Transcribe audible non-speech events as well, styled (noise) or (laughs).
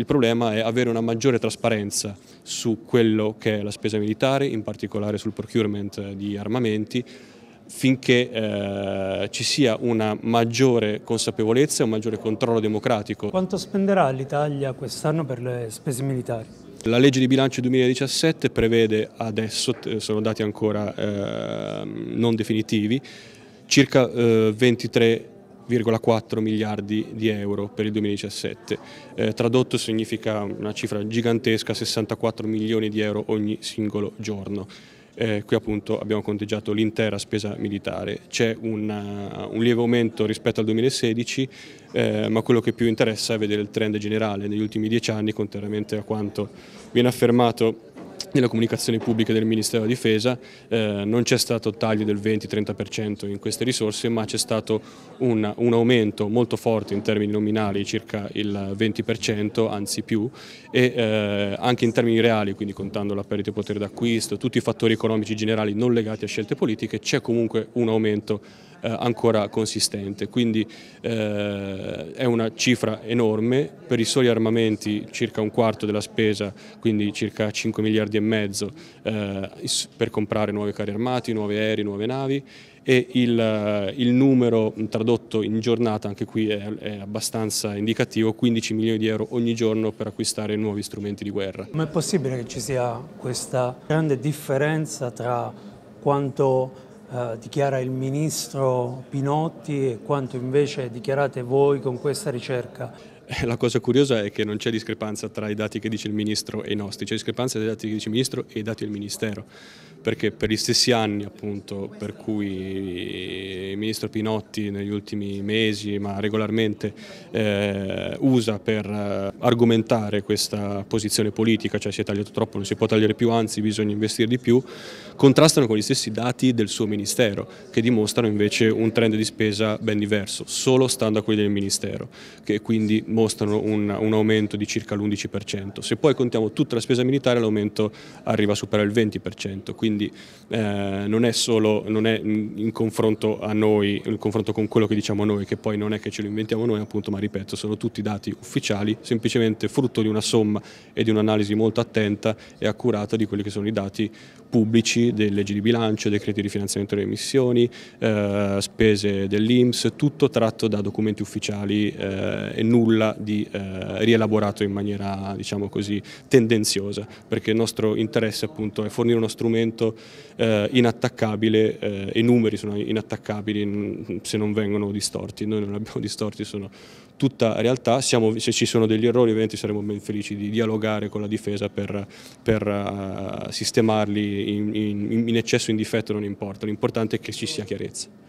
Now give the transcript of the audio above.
Il problema è avere una maggiore trasparenza su quello che è la spesa militare, in particolare sul procurement di armamenti, finché eh, ci sia una maggiore consapevolezza e un maggiore controllo democratico. Quanto spenderà l'Italia quest'anno per le spese militari? La legge di bilancio 2017 prevede adesso, sono dati ancora eh, non definitivi, circa eh, 23 1,4 miliardi di euro per il 2017. Eh, tradotto significa una cifra gigantesca, 64 milioni di euro ogni singolo giorno. Eh, qui appunto abbiamo conteggiato l'intera spesa militare. C'è un, eh, un lieve aumento rispetto al 2016, eh, ma quello che più interessa è vedere il trend generale negli ultimi dieci anni, contrariamente a quanto viene affermato nella comunicazione pubblica del Ministero della Difesa eh, non c'è stato taglio del 20-30% in queste risorse ma c'è stato un, un, aumento molto forte in termini nominali circa il 20% anzi più e eh, anche in termini reali quindi contando la perdita di potere d'acquisto, tutti i fattori economici generali non legati a scelte politiche c'è comunque un aumento eh, ancora consistente, quindi eh, è una cifra enorme, per i soli armamenti circa un quarto della spesa, quindi circa 5 miliardi e mezzo eh, per comprare nuovi carri armati, nuovi aerei, nuove navi e il, il, numero tradotto in giornata anche qui è, è, abbastanza indicativo, 15 milioni di euro ogni giorno per acquistare nuovi strumenti di guerra. Com'è possibile che ci sia questa grande differenza tra quanto eh, dichiara il ministro Pinotti e quanto invece dichiarate voi con questa ricerca. Eh, la cosa curiosa è che non c'è discrepanza tra i dati che dice il Ministro e i nostri, c'è discrepanza tra i dati che dice il Ministro e i dati del Ministero, perché per gli stessi anni appunto per cui il Ministro Pinotti negli ultimi mesi, ma regolarmente, eh, usa per eh, argomentare questa posizione politica, cioè si è tagliato troppo, non si può tagliare più, anzi bisogna investire di più, contrastano con gli stessi dati del suo Ministero, che dimostrano invece un trend di spesa ben diverso, solo stando a quelli del Ministero, che quindi mostrano un, un aumento di circa l'11%. Se poi contiamo tutta la spesa militare l'aumento arriva a superare il 20%, quindi eh, non è solo non è in confronto a noi, in confronto con quello che diciamo noi, che poi non è che ce lo inventiamo noi appunto, ma ripeto, sono tutti dati ufficiali, semplicemente frutto di una somma e di un'analisi molto attenta e accurata di quelli che sono i dati pubblici, delle leggi di bilancio, decreti di finanziamento delle emissioni, eh, spese dell'Inps, tutto tratto da documenti ufficiali eh, e nulla di eh, rielaborato in maniera diciamo così tendenziosa, perché il nostro interesse appunto è fornire uno strumento eh, inattaccabile eh, e i numeri sono inattaccabili se non vengono distorti, noi non li abbiamo (laughs) distorti, sono tutta realtà, siamo, se ci sono degli errori ovviamente saremo ben felici di dialogare con la difesa per, per uh, sistemarli in, in, in, eccesso, in difetto, non importa, l'importante è che ci sia chiarezza.